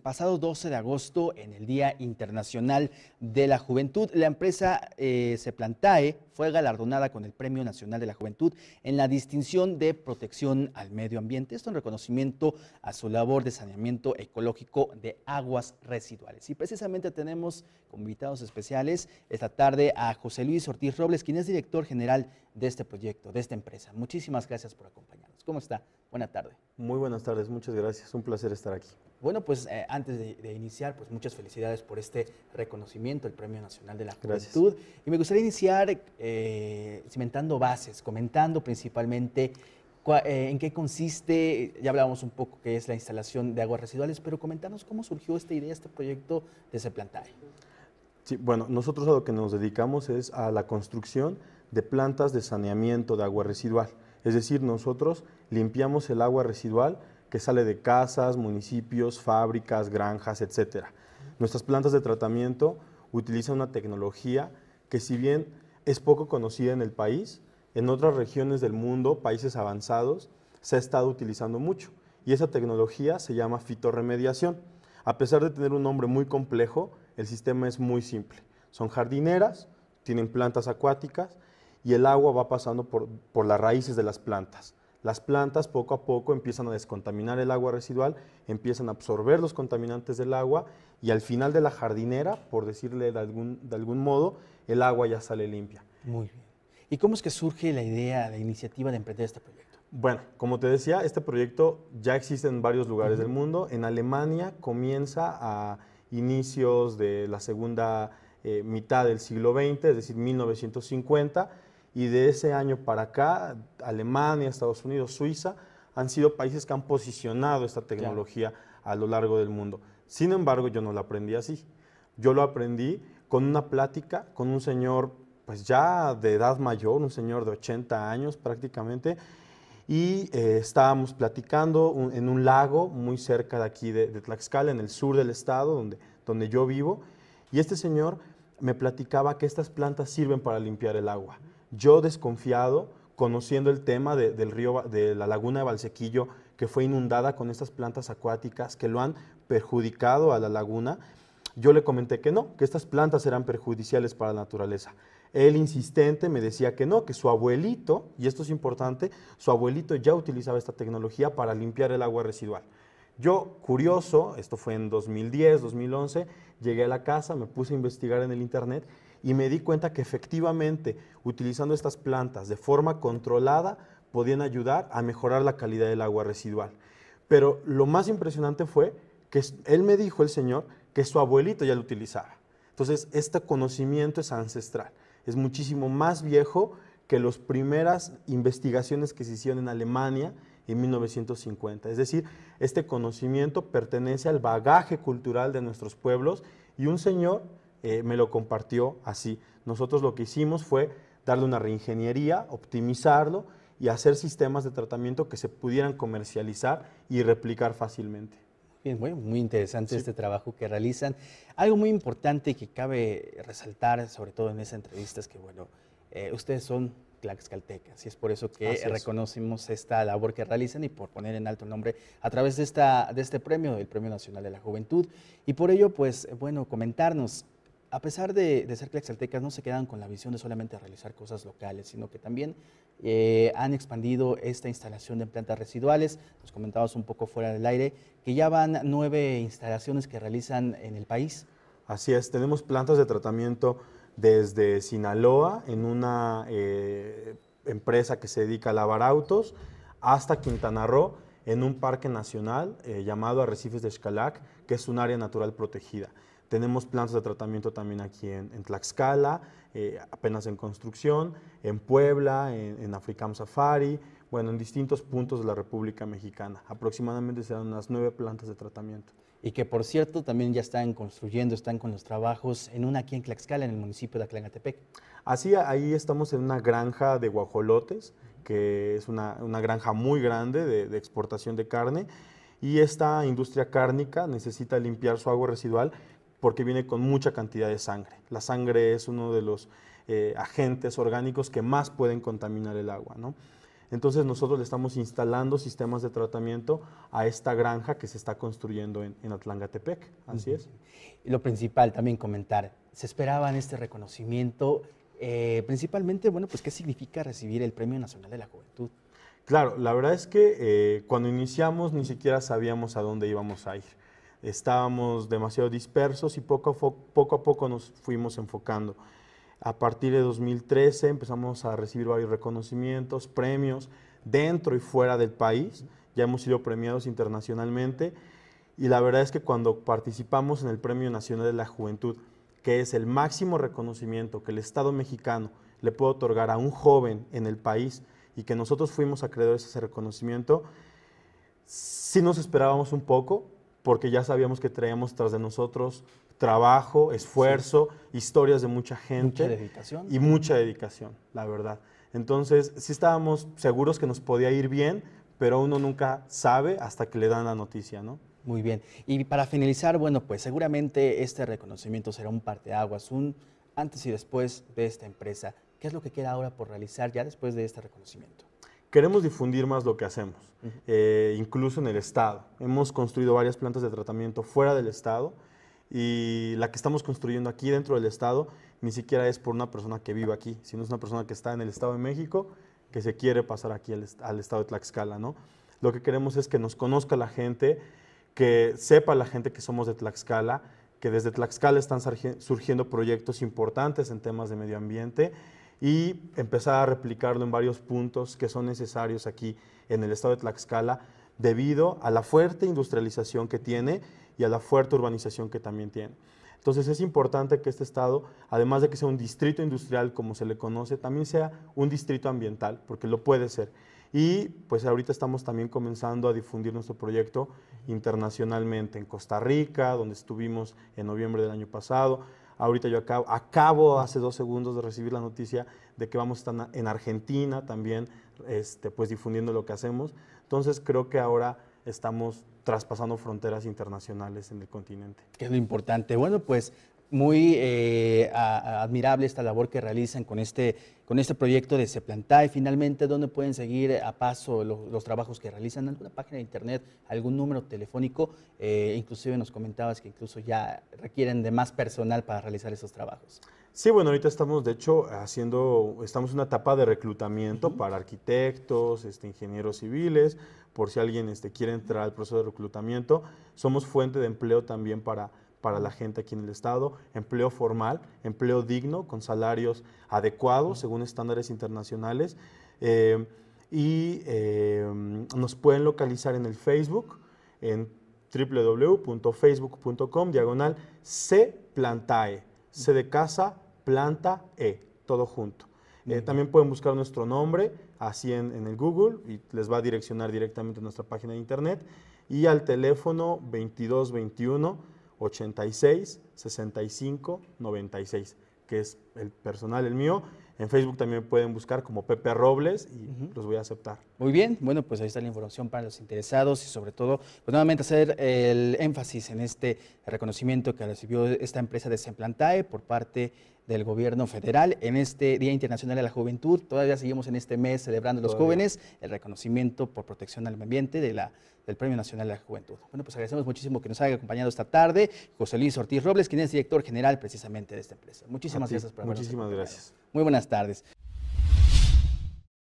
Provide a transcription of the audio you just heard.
pasado 12 de agosto, en el Día Internacional de la Juventud, la empresa se eh, Seplantae fue galardonada con el Premio Nacional de la Juventud en la distinción de protección al medio ambiente. Esto en reconocimiento a su labor de saneamiento ecológico de aguas residuales. Y precisamente tenemos como invitados especiales esta tarde a José Luis Ortiz Robles, quien es director general de este proyecto, de esta empresa. Muchísimas gracias por acompañarnos. ¿Cómo está? Buenas tarde. Muy buenas tardes, muchas gracias. Un placer estar aquí. Bueno, pues eh, antes de, iniciar, pues muchas felicidades por este reconocimiento, el Premio Nacional de la Juventud. Y me gustaría iniciar eh, cimentando bases, comentando principalmente eh, en qué consiste, ya hablábamos un poco que es la instalación de aguas residuales, pero comentarnos cómo surgió esta idea, este proyecto de plantaje. Sí, bueno, nosotros a lo que nos dedicamos es a la construcción de plantas de saneamiento de agua residual. Es decir, nosotros limpiamos el agua residual que sale de casas, municipios, fábricas, granjas, etc. Nuestras plantas de tratamiento utilizan una tecnología que si bien es poco conocida en el país, en otras regiones del mundo, países avanzados, se ha estado utilizando mucho. Y esa tecnología se llama fitorremediación. A pesar de tener un nombre muy complejo, el sistema es muy simple. Son jardineras, tienen plantas acuáticas y el agua va pasando por, las raíces de las plantas. Las plantas poco a poco empiezan a descontaminar el agua residual, empiezan a absorber los contaminantes del agua y al final de la jardinera, por decirle de algún, modo, el agua ya sale limpia. Muy bien. ¿Y cómo es que surge la idea, la iniciativa de emprender este proyecto? Bueno, como te decía, este proyecto ya existe en varios lugares del mundo. En Alemania comienza a inicios de la segunda eh, mitad del siglo XX, es decir, 1950 y de ese año para acá, Alemania, Estados Unidos, Suiza, han sido países que han posicionado esta tecnología a lo largo del mundo. Sin embargo, yo no la aprendí así. Yo lo aprendí con una plática con un señor, pues ya de edad mayor, un señor de 80 años prácticamente, y eh, estábamos platicando en un lago muy cerca de aquí de, de, Tlaxcala, en el sur del estado, donde, donde yo vivo, y este señor me platicaba que estas plantas sirven para limpiar el agua yo desconfiado, conociendo el tema de, del río, de la laguna de Valsequillo, que fue inundada con estas plantas acuáticas que lo han perjudicado a la laguna, yo le comenté que no, que estas plantas eran perjudiciales para la naturaleza. Él insistente me decía que no, que su abuelito, y esto es importante, su abuelito ya utilizaba esta tecnología para limpiar el agua residual. Yo, curioso, esto fue en 2010, 2011, llegué a la casa, me puse a investigar en el Internet y me di cuenta que efectivamente utilizando estas plantas de forma controlada podían ayudar a mejorar la calidad del agua residual. Pero lo más impresionante fue que él me dijo, el señor, que su abuelito ya lo utilizaba. Entonces, este conocimiento es ancestral, es muchísimo más viejo que las primeras investigaciones que se hicieron en Alemania en 1950. Es decir, este conocimiento pertenece al bagaje cultural de nuestros pueblos y un señor eh, me lo compartió así. Nosotros lo que hicimos fue darle una reingeniería, optimizarlo y hacer sistemas de tratamiento que se pudieran comercializar y replicar fácilmente. Bien, muy interesante este trabajo que realizan. Algo muy importante que cabe resaltar, sobre todo en esa entrevista, es que, bueno, eh, ustedes son Claxcaltecas Y es por eso que reconocimos esta labor que realizan y por poner en alto el nombre a través de, esta, de este premio, el Premio Nacional de la Juventud. Y por ello, pues, eh, bueno, comentarnos a pesar de, ser tlaxcaltecas, no se quedan con la visión de solamente realizar cosas locales, sino que también eh, han expandido esta instalación de plantas residuales. Nos comentabas un poco fuera del aire que ya van nueve instalaciones que realizan en el país. Así es, tenemos plantas de tratamiento desde Sinaloa en una eh, empresa que se dedica a lavar autos hasta Quintana Roo en un parque nacional eh, llamado Arrecifes de Xcalac, que es un área natural protegida. Tenemos plantas de tratamiento también aquí en, Tlaxcala, eh, apenas en construcción, en Puebla, en, en Africam Safari, bueno, en distintos puntos de la República Mexicana. Aproximadamente serán unas nueve plantas de tratamiento. Y que, por cierto, también ya están construyendo, están con los trabajos en una aquí en Tlaxcala, en el municipio de Aclangatepec. Así, ahí estamos en una granja de guajolotes, que es una, granja muy grande de, exportación de carne. Y esta industria cárnica necesita limpiar su agua residual porque viene con mucha cantidad de sangre. La sangre es uno de los eh, agentes orgánicos que más pueden contaminar el agua, ¿no? Entonces nosotros le estamos instalando sistemas de tratamiento a esta granja que se está construyendo en, en Atlangatepec. Así es. Y lo principal también comentar, se esperaban este reconocimiento, eh, principalmente, bueno, pues qué significa recibir el Premio Nacional de la Juventud. Claro, la verdad es que eh, cuando iniciamos ni siquiera sabíamos a dónde íbamos a ir. Estábamos demasiado dispersos y poco a poco nos fuimos enfocando. A partir de 2013 empezamos a recibir varios reconocimientos, premios dentro y fuera del país. Ya hemos sido premiados internacionalmente y la verdad es que cuando participamos en el Premio Nacional de la Juventud, que es el máximo reconocimiento que el Estado mexicano le puede otorgar a un joven en el país y que nosotros fuimos acreedores a ese reconocimiento, sí nos esperábamos un poco porque ya sabíamos que traíamos tras de nosotros trabajo, esfuerzo, historias de mucha gente. Mucha dedicación. Y mucha dedicación, la verdad. Entonces, sí estábamos seguros que nos podía ir bien, pero uno nunca sabe hasta que le dan la noticia, ¿no? Muy bien. Y para finalizar, bueno, pues seguramente este reconocimiento será un parteaguas, un antes y después de esta empresa. ¿Qué es lo que queda ahora por realizar ya después de este reconocimiento? Queremos difundir más lo que hacemos, eh, incluso en el Estado. Hemos construido varias plantas de tratamiento fuera del Estado y la que estamos construyendo aquí dentro del Estado ni siquiera es por una persona que vive aquí, sino es una persona que está en el Estado de México que se quiere pasar aquí al, Estado de Tlaxcala, Lo que queremos es que nos conozca la gente, que sepa la gente que somos de Tlaxcala, que desde Tlaxcala están surgiendo proyectos importantes en temas de medio ambiente y empezar a replicarlo en varios puntos que son necesarios aquí en el estado de Tlaxcala debido a la fuerte industrialización que tiene y a la fuerte urbanización que también tiene. Entonces es importante que este estado, además de que sea un distrito industrial como se le conoce, también sea un distrito ambiental, porque lo puede ser. Y pues ahorita estamos también comenzando a difundir nuestro proyecto internacionalmente en Costa Rica, donde estuvimos en noviembre del año pasado. Ahorita yo acabo, acabo hace dos segundos de recibir la noticia de que vamos a estar en Argentina también, este, pues difundiendo lo que hacemos. Entonces creo que ahora estamos traspasando fronteras internacionales en el continente. Qué es lo importante. Bueno, pues muy eh, admirable esta labor que realizan con este, con este proyecto de Seplantá. Y finalmente, ¿dónde pueden seguir a paso los trabajos que realizan? ¿Alguna página de internet? ¿Algún número telefónico? Eh, inclusive nos comentabas que incluso ya requieren de más personal para realizar esos trabajos. Sí, bueno, ahorita estamos, de hecho, haciendo, estamos en una etapa de reclutamiento para arquitectos, este, ingenieros civiles, por si alguien este, quiere entrar al proceso de reclutamiento. Somos fuente de empleo también para para la gente aquí en el Estado, empleo formal, empleo digno, con salarios adecuados según estándares internacionales. Eh, y eh, nos pueden localizar en el Facebook, en www.facebook.com, diagonal C plantae, C de casa, planta E, todo junto. Eh, también pueden buscar nuestro nombre así en, en, el Google y les va a direccionar directamente a nuestra página de internet y al teléfono 2221 86 65 96, que es el personal, el mío. En Facebook también pueden buscar como Pepe Robles y los voy a aceptar. Muy bien, bueno, pues ahí está la información para los interesados y sobre todo, pues nuevamente hacer el énfasis en este reconocimiento que recibió esta empresa de Semplantae por parte del gobierno federal en este Día Internacional de la Juventud. Todavía seguimos en este mes celebrando a los jóvenes el reconocimiento por protección al medio ambiente de la, del Premio Nacional de la Juventud. Bueno, pues agradecemos muchísimo que nos haya acompañado esta tarde José Luis Ortiz Robles, quien es director general precisamente de esta empresa. Muchísimas gracias por habernos Muchísimas gracias. Muy buenas tardes.